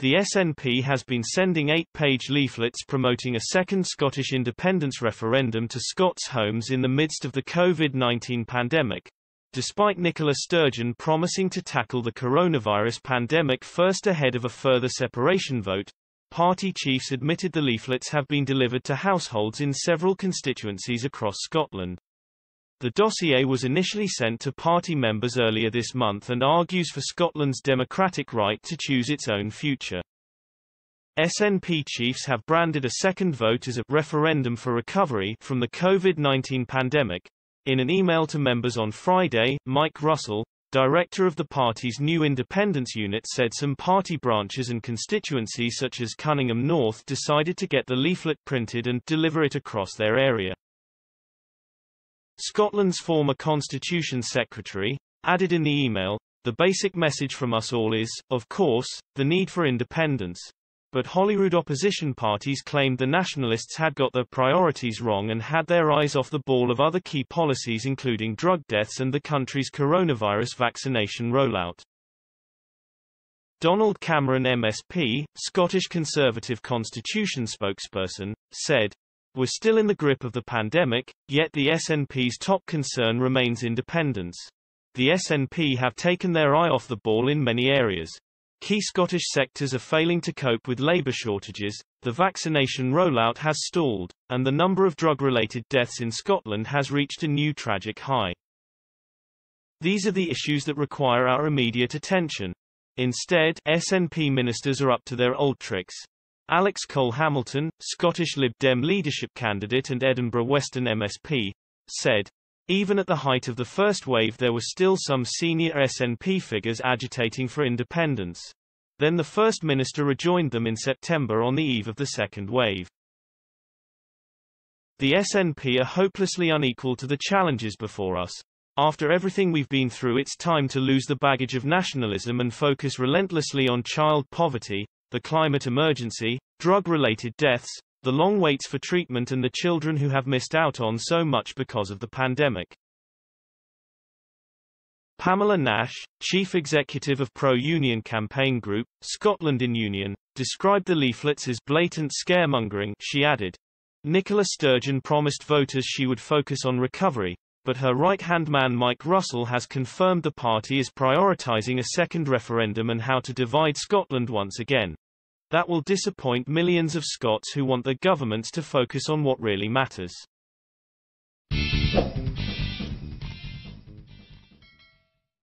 The SNP has been sending eight-page leaflets promoting a second Scottish independence referendum to Scots homes in the midst of the COVID-19 pandemic, despite Nicola Sturgeon promising to tackle the coronavirus pandemic first ahead of a further separation vote. Party chiefs admitted the leaflets have been delivered to households in several constituencies across Scotland. The dossier was initially sent to party members earlier this month and argues for Scotland's democratic right to choose its own future. SNP chiefs have branded a second vote as a referendum for recovery from the COVID-19 pandemic. In an email to members on Friday, Mike Russell, director of the party's new independence unit said some party branches and constituencies such as Cunningham North decided to get the leaflet printed and deliver it across their area. Scotland's former Constitution Secretary, added in the email, the basic message from us all is, of course, the need for independence. But Holyrood opposition parties claimed the nationalists had got their priorities wrong and had their eyes off the ball of other key policies including drug deaths and the country's coronavirus vaccination rollout. Donald Cameron MSP, Scottish Conservative Constitution spokesperson, said, we're still in the grip of the pandemic, yet the SNP's top concern remains independence. The SNP have taken their eye off the ball in many areas. Key Scottish sectors are failing to cope with labour shortages, the vaccination rollout has stalled, and the number of drug-related deaths in Scotland has reached a new tragic high. These are the issues that require our immediate attention. Instead, SNP ministers are up to their old tricks, Alex Cole Hamilton, Scottish Lib Dem leadership candidate and Edinburgh Western MSP, said, even at the height of the first wave there were still some senior SNP figures agitating for independence. Then the First Minister rejoined them in September on the eve of the second wave. The SNP are hopelessly unequal to the challenges before us. After everything we've been through it's time to lose the baggage of nationalism and focus relentlessly on child poverty, the climate emergency, drug-related deaths, the long waits for treatment and the children who have missed out on so much because of the pandemic. Pamela Nash, chief executive of pro-union campaign group, Scotland in Union, described the leaflets as blatant scaremongering, she added. Nicola Sturgeon promised voters she would focus on recovery, but her right-hand man Mike Russell has confirmed the party is prioritising a second referendum and how to divide Scotland once again. That will disappoint millions of Scots who want their governments to focus on what really matters.